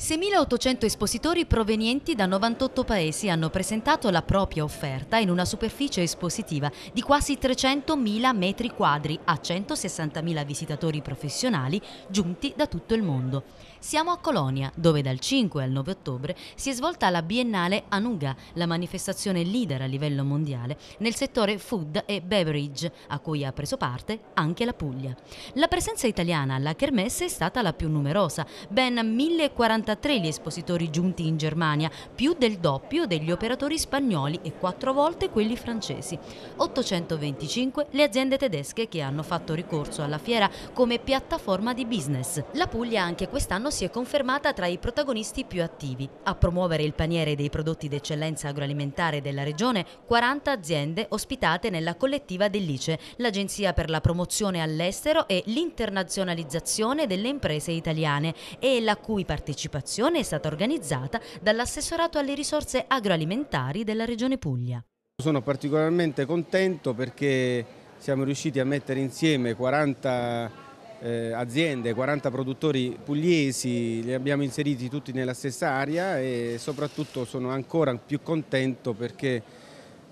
6.800 espositori provenienti da 98 paesi hanno presentato la propria offerta in una superficie espositiva di quasi 300.000 metri quadri a 160.000 visitatori professionali giunti da tutto il mondo. Siamo a Colonia, dove dal 5 al 9 ottobre si è svolta la Biennale Anuga, la manifestazione leader a livello mondiale nel settore food e beverage, a cui ha preso parte anche la Puglia. La presenza italiana alla Kermesse è stata la più numerosa, ben 1040 43 gli espositori giunti in Germania, più del doppio degli operatori spagnoli e quattro volte quelli francesi. 825 le aziende tedesche che hanno fatto ricorso alla fiera come piattaforma di business. La Puglia anche quest'anno si è confermata tra i protagonisti più attivi. A promuovere il paniere dei prodotti d'eccellenza agroalimentare della regione 40 aziende ospitate nella collettiva dell'ICE, l'agenzia per la promozione all'estero e l'internazionalizzazione delle imprese italiane e la cui partecipazione partecipazione è stata organizzata dall'assessorato alle risorse agroalimentari della Regione Puglia. Sono particolarmente contento perché siamo riusciti a mettere insieme 40 eh, aziende, 40 produttori pugliesi, li abbiamo inseriti tutti nella stessa area e soprattutto sono ancora più contento perché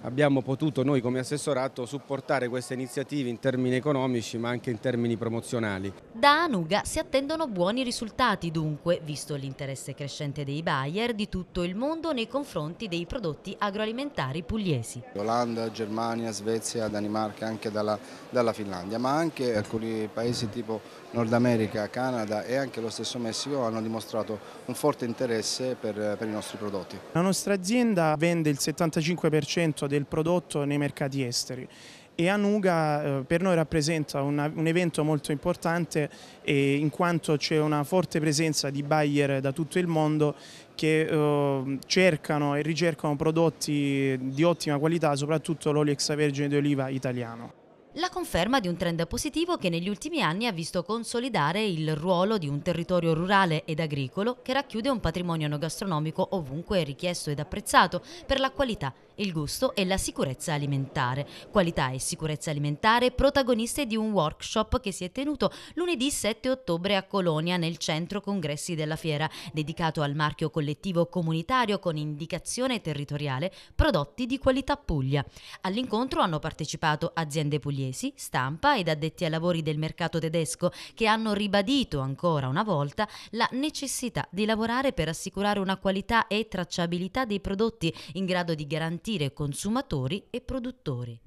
abbiamo potuto noi come assessorato supportare queste iniziative in termini economici ma anche in termini promozionali. Da Anuga si attendono buoni risultati dunque, visto l'interesse crescente dei buyer di tutto il mondo nei confronti dei prodotti agroalimentari pugliesi. Olanda, Germania, Svezia, Danimarca, anche dalla, dalla Finlandia, ma anche alcuni paesi tipo Nord America, Canada e anche lo stesso Messico hanno dimostrato un forte interesse per, per i nostri prodotti. La nostra azienda vende il 75% del prodotto nei mercati esteri e Anuga eh, per noi rappresenta una, un evento molto importante eh, in quanto c'è una forte presenza di buyer da tutto il mondo che eh, cercano e ricercano prodotti di ottima qualità, soprattutto l'olio extravergine di oliva italiano la conferma di un trend positivo che negli ultimi anni ha visto consolidare il ruolo di un territorio rurale ed agricolo che racchiude un patrimonio enogastronomico ovunque richiesto ed apprezzato per la qualità, il gusto e la sicurezza alimentare. Qualità e sicurezza alimentare protagoniste di un workshop che si è tenuto lunedì 7 ottobre a Colonia nel centro congressi della fiera, dedicato al marchio collettivo comunitario con indicazione territoriale prodotti di qualità Puglia. All'incontro hanno partecipato aziende pugliesi inglesi, stampa ed addetti ai lavori del mercato tedesco che hanno ribadito ancora una volta la necessità di lavorare per assicurare una qualità e tracciabilità dei prodotti in grado di garantire consumatori e produttori.